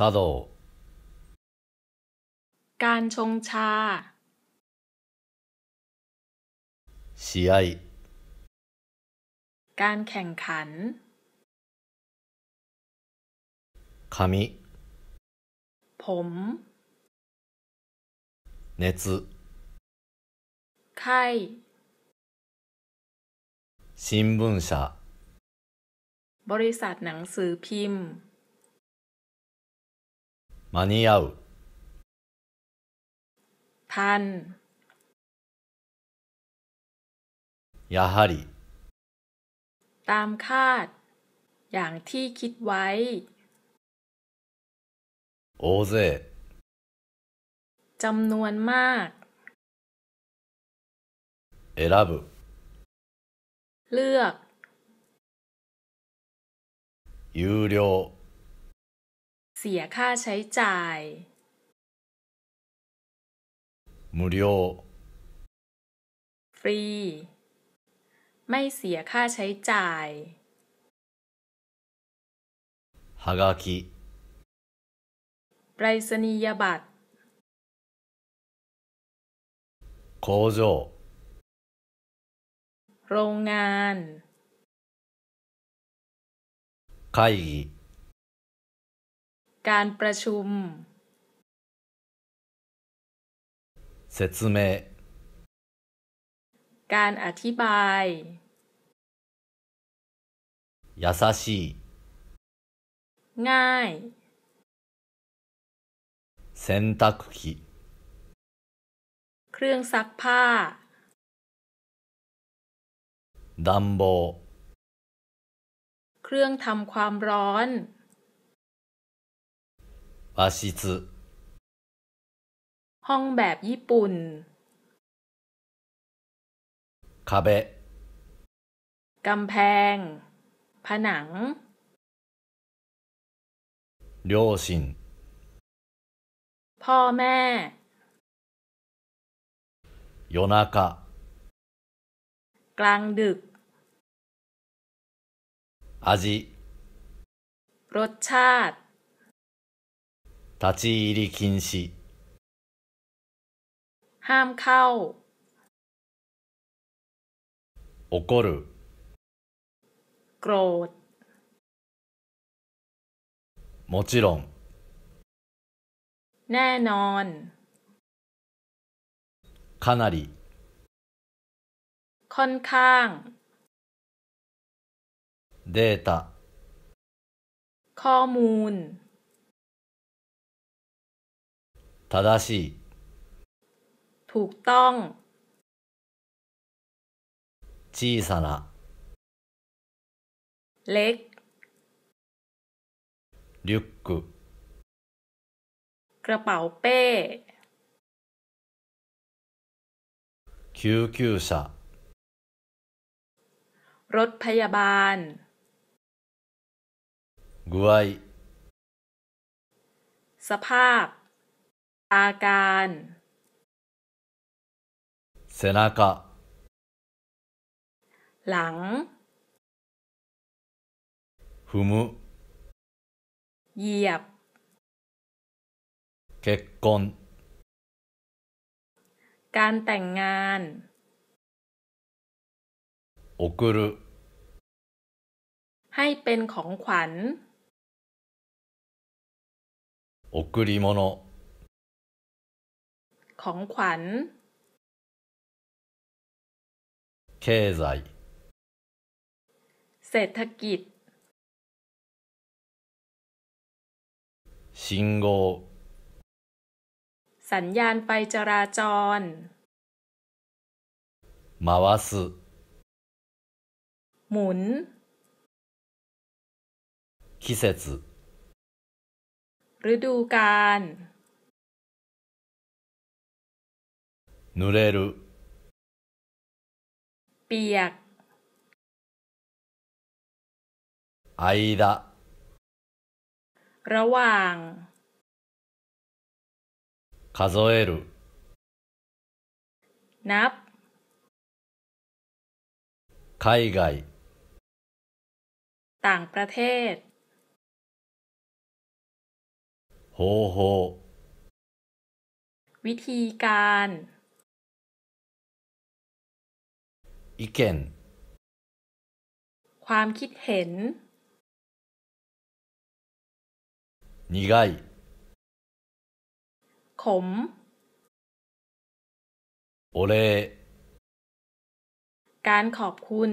茶道การชงชา試合การแข่งขัน髪ผม熱ไข้新聞社บริษัทหนังสือพิมพ์間に合うพันやはりตามคาด อย่างที่คิดไว้โอเซจำนวนมากเอราบุเลือก有料เสียค่าใช้จ่าย無料ฟรีไม่เสียค่าใช้จ่ายกากิไรษณียบัตร工場โรงงาน会議การประชุม説明การอธิบาย優しいง่าย洗濯機เครื่องซักผ้า暖房เครื่องทำความร้อน和室ห้องแบบญี่ปุ่น壁กำแพง ผนัง両親พ่อแม่夜中กลางดึก味รสชาติ立ち入り禁止。ハムカウ。怒る。もちろん。ねえのん。かなり。こんかん。データ。コムーン。正しいถูกต้อง小さなเล็กリュックกระเป๋าเป้救急車รถพยาบาล具合สภาพอาการเซนากะหลังฟุมเหยียบเกกอนการแต่งงานโอกรุให้เป็นของขวัญโอกริมโนของขวัญ เศรษฐกิจโกสัญญาณไฟจราจร回สหมุน季節ฤดูกาล濡れるเปียก間ระหว่าง数えるนับ海外ต่างประเทศ方法วิธีการ意見ความคิดเห็น苦いขมお礼การขอบคุณ